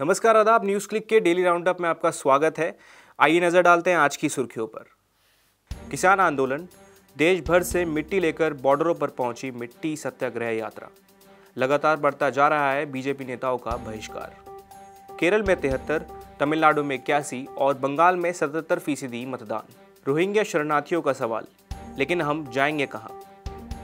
नमस्कार आदाब News Click के डेली राउंडअप में आपका स्वागत है आइए नज़र डालते हैं आज की सुर्खियों पर किसान आंदोलन देश भर से मिट्टी लेकर बॉर्डरों पर पहुंची मिट्टी सत्याग्रह यात्रा लगातार बढ़ता जा रहा है बीजेपी नेताओं का बहिष्कार केरल में तिहत्तर तमिलनाडु में इक्यासी और बंगाल में सतहत्तर फीसदी मतदान रोहिंग्या शरणार्थियों का सवाल लेकिन हम जाएंगे कहाँ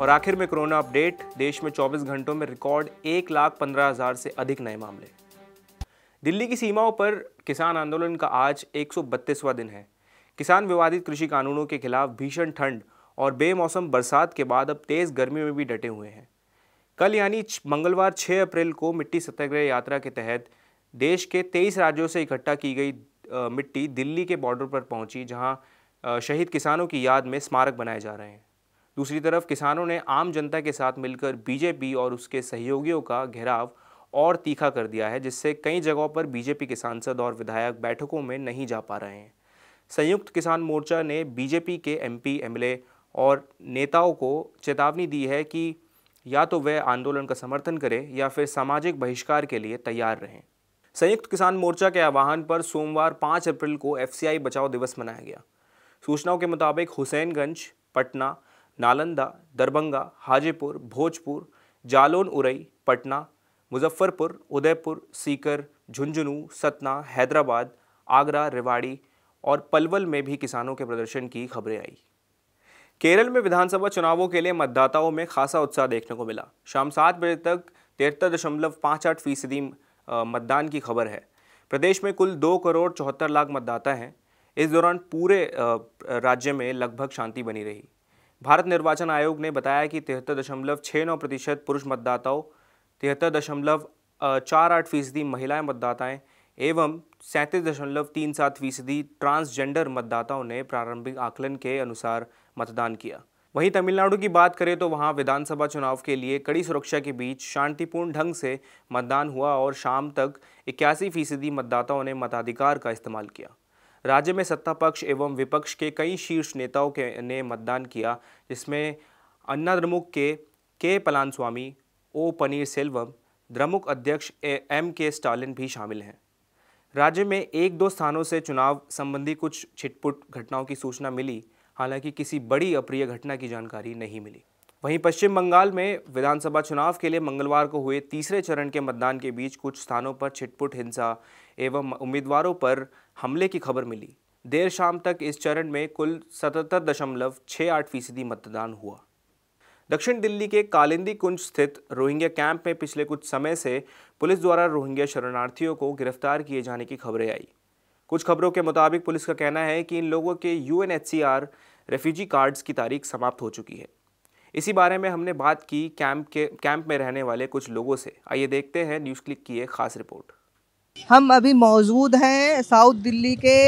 और आखिर में कोरोना अपडेट देश में 24 घंटों में रिकॉर्ड एक लाख पंद्रह हज़ार से अधिक नए मामले दिल्ली की सीमाओं पर किसान आंदोलन का आज एक दिन है किसान विवादित कृषि कानूनों के खिलाफ भीषण ठंड और बेमौसम बरसात के बाद अब तेज़ गर्मी में भी डटे हुए हैं कल यानी मंगलवार 6 अप्रैल को मिट्टी सत्याग्रह यात्रा के तहत देश के 23 राज्यों से इकट्ठा की गई मिट्टी दिल्ली के बॉर्डर पर पहुंची जहां शहीद किसानों की याद में स्मारक बनाए जा रहे हैं दूसरी तरफ किसानों ने आम जनता के साथ मिलकर बीजेपी और उसके सहयोगियों का घेराव और तीखा कर दिया है जिससे कई जगहों पर बीजेपी के सांसद और विधायक बैठकों में नहीं जा पा रहे हैं संयुक्त किसान मोर्चा ने बीजेपी के एमपी एमएलए और नेताओं को चेतावनी दी है कि या तो वे आंदोलन का समर्थन करें या फिर सामाजिक बहिष्कार के लिए तैयार रहें संयुक्त किसान मोर्चा के आह्वान पर सोमवार 5 अप्रैल को एफसीआई बचाओ दिवस मनाया गया सूचनाओं के मुताबिक हुसैनगंज पटना नालंदा दरभंगा हाजीपुर भोजपुर जालोन उरई पटना मुजफ्फरपुर उदयपुर सीकर झुंझुनू सतना हैदराबाद आगरा रेवाड़ी और पलवल में भी किसानों के प्रदर्शन की खबरें आई केरल में विधानसभा चुनावों के लिए मतदाताओं में खासा उत्साह देखने को मिला शाम सात बजे तक तिहत्तर दशमलव पाँच आठ फीसदी मतदान की खबर है प्रदेश में कुल दो करोड़ चौहत्तर लाख मतदाता हैं इस दौरान पूरे राज्य में लगभग शांति बनी रही भारत निर्वाचन आयोग ने बताया कि तिहत्तर दशमलव छः नौ प्रतिशत पुरुष मतदाताओं तिहत्तर दशमलव चार आठ फीसदी महिलाएँ मतदाताएँ एवं सैंतीस दशमलव तीन सात फीसदी ट्रांसजेंडर मतदाताओं ने प्रारंभिक आकलन के अनुसार मतदान किया वहीं तमिलनाडु की बात करें तो वहां विधानसभा चुनाव के लिए कड़ी सुरक्षा के बीच शांतिपूर्ण ढंग से मतदान हुआ और शाम तक इक्यासी फीसदी मतदाताओं ने मताधिकार का इस्तेमाल किया राज्य में सत्ता पक्ष एवं विपक्ष के कई शीर्ष नेताओं के ने मतदान किया जिसमें अन्नाद्रमुख के के पलानस्वामी ओ पनीर सेल्वम द्रमुक अध्यक्ष एम के स्टालिन भी शामिल हैं राज्य में एक दो स्थानों से चुनाव संबंधी कुछ छिटपुट घटनाओं की सूचना मिली हालांकि किसी बड़ी अप्रिय घटना की जानकारी नहीं मिली वहीं पश्चिम बंगाल में विधानसभा चुनाव के लिए मंगलवार को हुए तीसरे चरण के मतदान के बीच कुछ स्थानों पर छिटपुट हिंसा एवं उम्मीदवारों पर हमले की खबर मिली देर शाम तक इस चरण में कुल सतहत्तर दशमलव छः आठ फीसदी मतदान हुआ दक्षिण दिल्ली के कालिंदी कुंज स्थित रोहिंग्या कैंप में पिछले कुछ समय से पुलिस द्वारा रोहिंग्या शरणार्थियों को गिरफ्तार किए जाने की खबरें आई कुछ खबरों के मुताबिक पुलिस का कहना है कि इन लोगों के यू रेफ्यूजी कार्ड्स की तारीख समाप्त हो चुकी है इसी बारे में हमने बात की कैंप के कैंप में रहने वाले कुछ लोगों से आइए देखते हैं न्यूज़ क्लिक की एक खास रिपोर्ट हम अभी मौजूद हैं साउथ दिल्ली के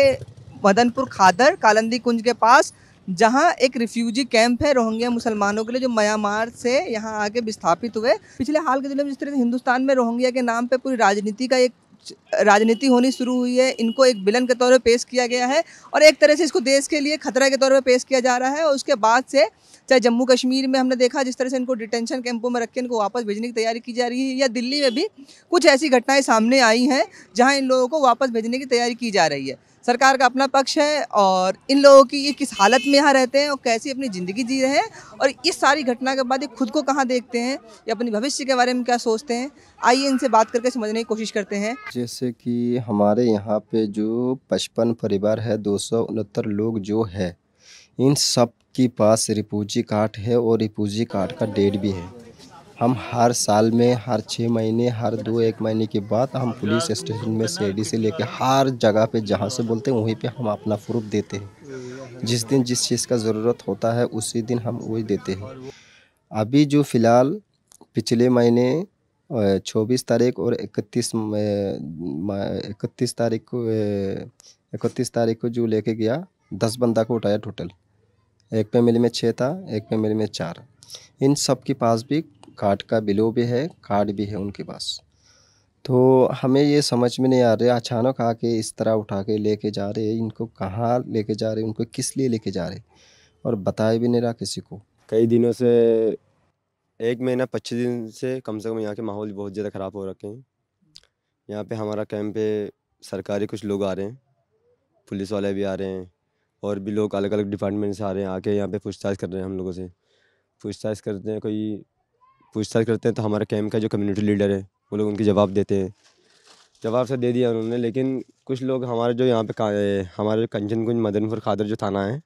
मदनपुर खादर कालंदी कुंज के पास जहाँ एक रिफ्यूजी कैंप है रोहिंग्या मुसलमानों के लिए जो म्यांमार से यहाँ आके विस्थापित हुए पिछले हाल के दिनों में जिस तरह से हिंदुस्तान में रोहिंग्या के नाम पे पूरी राजनीति का एक राजनीति होनी शुरू हुई है इनको एक विलन के तौर पर पेश किया गया है और एक तरह से इसको देश के लिए खतरा के तौर पर पेश किया जा रहा है और उसके बाद से चाहे जम्मू कश्मीर में हमने देखा जिस तरह से इनको डिटेंशन कैंपों में रखे इनको वापस भेजने की तैयारी की जा रही है या दिल्ली में भी कुछ ऐसी घटनाएं सामने आई हैं जहाँ इन लोगों को वापस भेजने की तैयारी की जा रही है सरकार का अपना पक्ष है और इन लोगों की ये किस हालत में यहाँ रहते हैं और कैसी अपनी ज़िंदगी जी रहे हैं और इस सारी घटना के बाद ये खुद को कहाँ देखते हैं या अपने भविष्य के बारे में क्या सोचते हैं आइए इनसे बात करके समझने की कोशिश करते हैं जैसे कि हमारे यहाँ पे जो पचपन परिवार है दो लोग जो है इन सब के पास रिपोजी कार्ड है और रिपूजी कार्ड का डेट भी है हम हर साल में हर छः महीने हर दो एक महीने के बाद हम पुलिस स्टेशन में सी से लेकर हर जगह पे जहाँ से बोलते हैं वहीं पे हम अपना प्रूफ देते हैं जिस दिन जिस चीज़ का ज़रूरत होता है उसी दिन हम वही देते हैं अभी जो फ़िलहाल पिछले महीने चौबीस तारीख और इकतीस इकतीस तारीख को इकतीस तारीख को जो लेके गया दस बंदा को उठाया टोटल एक पे मिल में छः था एक पे मिल में चार इन सब के पास भी कार्ड का बिलो भी है कार्ड भी है उनके पास तो हमें ये समझ में नहीं आ रहा अचानक आके इस तरह उठा के लेके जा रहे हैं इनको कहाँ लेके जा रहे हैं उनको किस लिए लेके जा रहे और बताए भी नहीं रहा किसी को कई दिनों से एक महीना पच्चीस दिन से कम से कम यहाँ के माहौल बहुत ज़्यादा ख़राब हो रखे हैं यहाँ पे हमारा कैंप पे सरकारी कुछ लोग आ रहे हैं पुलिस वाले भी आ रहे हैं और भी लोग अलग अलग डिपार्टमेंट से आ रहे हैं आके यहाँ पे पूछताछ कर रहे हैं हम लोगों से पूछताछ करते हैं कोई पूछताछ करते हैं तो हमारे कैम्प का जो कम्युनिटी लीडर है वो लोग उनके जवाब देते हैं जवाब से दे दिया उन्होंने लेकिन कुछ लोग हमारे जो यहाँ पे हमारे कंचनगुंज मदनपुर खादर जो थाना है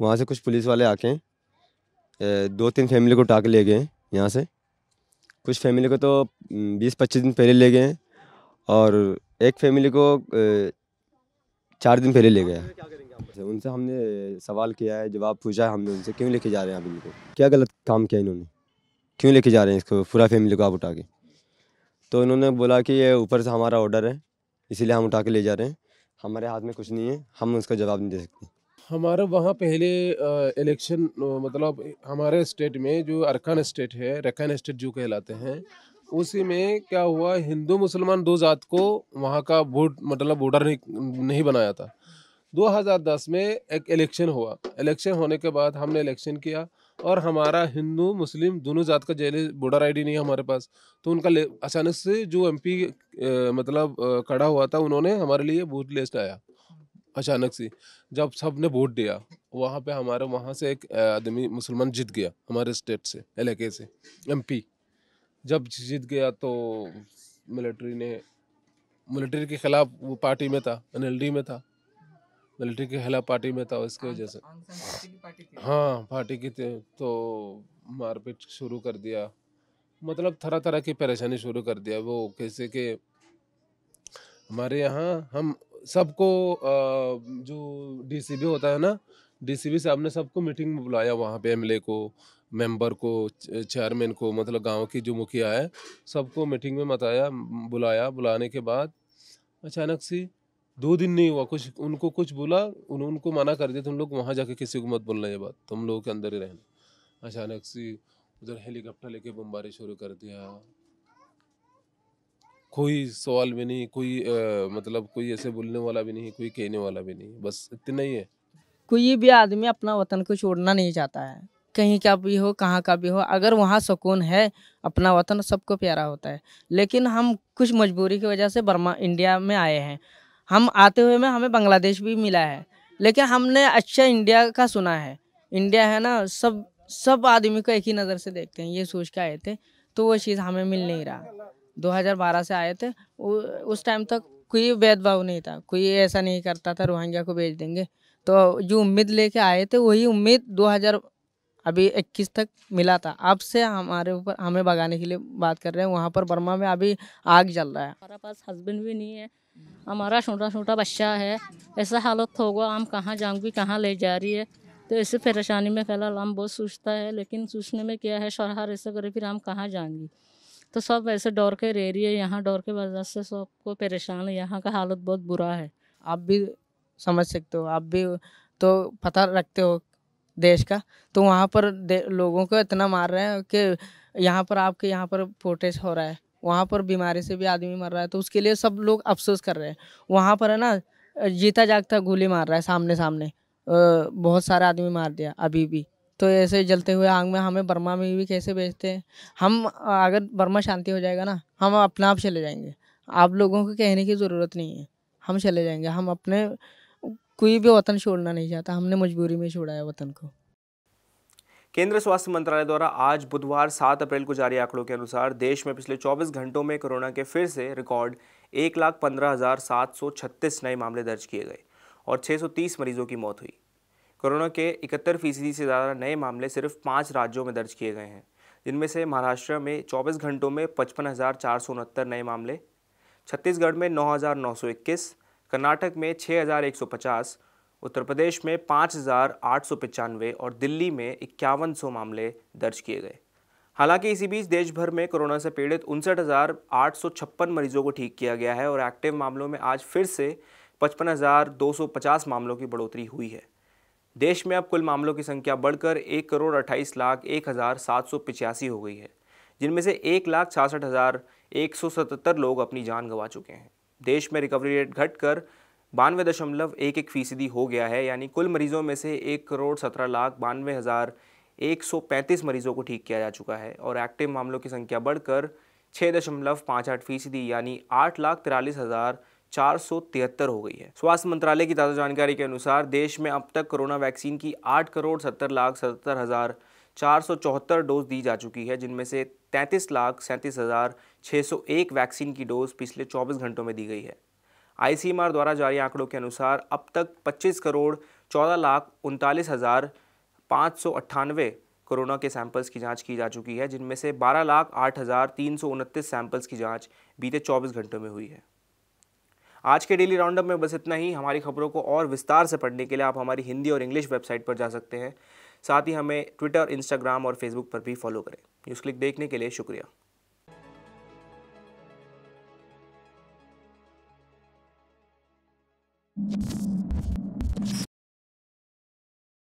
वहाँ से कुछ पुलिस वाले आके दो तीन फैमिली को उठा के ले गए यहाँ से कुछ फैमिली को तो बीस पच्चीस दिन पहले ले गए और एक फैमिली को चार दिन पहले ले गया उनसे हमने सवाल किया है जवाब पूछा है हमने उनसे क्यों लेके जा रहे हैं आप इनको क्या गलत काम किया इन्होंने क्यों लेके जा रहे हैं इसको पूरा फैमिली को आप उठा के तो इन्होंने बोला कि ये ऊपर से हमारा ऑर्डर है इसीलिए हम उठा के ले जा रहे हैं हमारे हाथ में कुछ नहीं है हम उसका जवाब नहीं दे सकते हमारे वहाँ पहले इलेक्शन मतलब हमारे स्टेट में जो अरकान स्टेट है रखान स्टेट जो कहलाते हैं उसी में क्या हुआ हिंदू मुसलमान दो जात को वहाँ का वोट मतलब बॉर्डर नहीं नहीं बनाया था 2010 में एक इलेक्शन हुआ इलेक्शन होने के बाद हमने इलेक्शन किया और हमारा हिंदू मुस्लिम दोनों जात का जैसे बॉर्डर आईडी नहीं है हमारे पास तो उनका अचानक से जो एमपी मतलब खड़ा हुआ था उन्होंने हमारे लिए वोट लिस्ट आया अचानक से जब सब ने वोट दिया वहाँ पे हमारे वहाँ से एक आदमी मुसलमान जीत गया हमारे स्टेट से इलाके से एमपी जब जीत गया तो मिलिट्री ने मिलिट्री के ख़िलाफ़ वो पार्टी में था एनएलडी में था मिलिट्री की हेला पार्टी में था इसकी वजह से हाँ पार्टी की थी तो मारपीट शुरू कर दिया मतलब तरह तरह की परेशानी शुरू कर दिया वो कैसे कि हमारे यहाँ हम सबको जो डीसीबी होता है ना डीसीबी साहब ने सबको मीटिंग में बुलाया वहाँ पे एमएलए को मेंबर को चेयरमैन को मतलब गांव की जो मुखिया है सबको मीटिंग में बताया बुलाया बुलाने के बाद अचानक सी दो दिन नहीं हुआ कुछ उनको कुछ बोला उन, उनको मना कर दिया तुम तो लोग वहाँ जाके किसी को मत बोलना ये बात तुम तो लोगों के अंदर ही रहना अचानक से उधर हेलीकॉप्टर लेके बमबारी शुरू कर दिया कोई सवाल भी नहीं कोई आ, मतलब कोई ऐसे बोलने वाला भी नहीं कोई कहने वाला भी नहीं बस इतना ही है कोई भी आदमी अपना वतन को छोड़ना नहीं चाहता है कहीं का भी हो कहाँ का भी हो अगर वहाँ सुकून है अपना वतन सबको प्यारा होता है लेकिन हम कुछ मजबूरी की वजह से बर्मा इंडिया में आए हैं हम आते हुए में हमें बांग्लादेश भी मिला है लेकिन हमने अच्छा इंडिया का सुना है इंडिया है ना सब सब आदमी को एक ही नज़र से देखते हैं ये सोच के आए थे तो वो चीज़ हमें मिल नहीं रहा 2012 से आए थे उस टाइम तक कोई भेदभाव नहीं था कोई ऐसा नहीं करता था रोहिंग्या को भेज देंगे तो जो उम्मीद लेके आए थे वही उम्मीद 2000 अभी 21 तक मिला था अब से हमारे ऊपर हमें भगाने के लिए बात कर रहे हैं वहाँ पर बर्मा में अभी आग जल रहा है हमारा पास हस्बैंड भी नहीं है हमारा छोटा छोटा बच्चा है ऐसा हालत होगा हम कहाँ जाऊँगी कहाँ ले जा रही है तो ऐसे परेशानी में फिलहाल हम बहुत सोचता है लेकिन सोचने में क्या है शहर ऐसा करे फिर हम कहाँ जाएंगी तो सब ऐसे डर के रह रही है यहाँ डर के वजह से सबको परेशान है यहाँ का हालत बहुत बुरा है आप भी समझ सकते हो आप भी तो पता रखते हो देश का तो वहाँ पर लोगों को इतना मार रहे हैं कि यहाँ पर आपके यहाँ पर प्रोटेस्ट हो रहा है वहाँ पर बीमारी से भी आदमी मर रहा है तो उसके लिए सब लोग अफसोस कर रहे हैं वहाँ पर है ना जीता जागता गोली मार रहा है सामने सामने बहुत सारे आदमी मार दिया अभी भी तो ऐसे जलते हुए आग में हमें बर्मा में भी कैसे बेचते हैं हम अगर बर्मा शांति हो जाएगा ना हम अपने आप चले जाएंगे आप लोगों को कहने की ज़रूरत नहीं है हम चले जाएंगे हम अपने कोई भी वतन छोड़ना नहीं चाहता हमने मजबूरी में छोड़ा है वतन को केंद्रीय स्वास्थ्य मंत्रालय द्वारा आज बुधवार 7 अप्रैल को जारी आंकड़ों के अनुसार देश में पिछले 24 घंटों में कोरोना के फिर से रिकॉर्ड एक लाख पंद्रह हज़ार सात सौ छत्तीस नए मामले दर्ज किए गए और 630 मरीजों की मौत हुई कोरोना के इकहत्तर फीसदी से ज़्यादा नए मामले सिर्फ पाँच राज्यों में दर्ज किए गए हैं जिनमें से महाराष्ट्र में चौबीस घंटों में पचपन नए मामले छत्तीसगढ़ में नौ कर्नाटक में छः उत्तर प्रदेश में पाँच और दिल्ली में इक्यावन मामले दर्ज किए गए हालांकि इसी बीच देश भर में कोरोना से पीड़ित उनसठ मरीजों को ठीक किया गया है और एक्टिव मामलों में आज फिर से 55,250 मामलों की बढ़ोतरी हुई है देश में अब कुल मामलों की संख्या बढ़कर एक करोड़ अट्ठाईस लाख एक हज़ार सात सौ पिचासी हो गई है जिनमें से एक लाख छियासठ हज़ार एक सौ सतहत्तर लोग अपनी जान गंवा चुके हैं देश में रिकवरी रेट घटकर बानवे दशमलव एक एक फ़ीसदी हो गया है यानी कुल मरीज़ों में से एक करोड़ सत्रह लाख बानवे हज़ार एक सौ पैंतीस मरीज़ों को ठीक किया जा चुका है और एक्टिव मामलों की संख्या बढ़कर छः दशमलव पाँच आठ फीसदी यानी आठ लाख तिरालीस हज़ार चार सौ तिहत्तर हो गई है स्वास्थ्य मंत्रालय की ताज़ा जानकारी के अनुसार देश में अब तक कोरोना वैक्सीन की आठ करोड़ सत्तर लाख सत्तर हज़ार चार सौ चौहत्तर डोज दी जा चुकी है जिनमें से तैंतीस लाख सैंतीस हज़ार छः सौ एक वैक्सीन की डोज पिछले चौबीस घंटों में दी गई है आईसीएमआर द्वारा जारी आंकड़ों के अनुसार अब तक 25 करोड़ चौदह लाख उनतालीस हज़ार पाँच सौ अट्ठानवे कोरोना के सैंपल्स की जांच की जा चुकी है जिनमें से बारह लाख आठ हज़ार तीन सौ उनतीस सैंपल्स की जांच बीते 24 घंटों में हुई है आज के डेली राउंडअप में बस इतना ही हमारी खबरों को और विस्तार से पढ़ने के लिए आप हमारी हिंदी और इंग्लिश वेबसाइट पर जा सकते हैं साथ ही हमें ट्विटर इंस्टाग्राम और फेसबुक पर भी फॉलो करें न्यूज़ क्लिक देखने के लिए शुक्रिया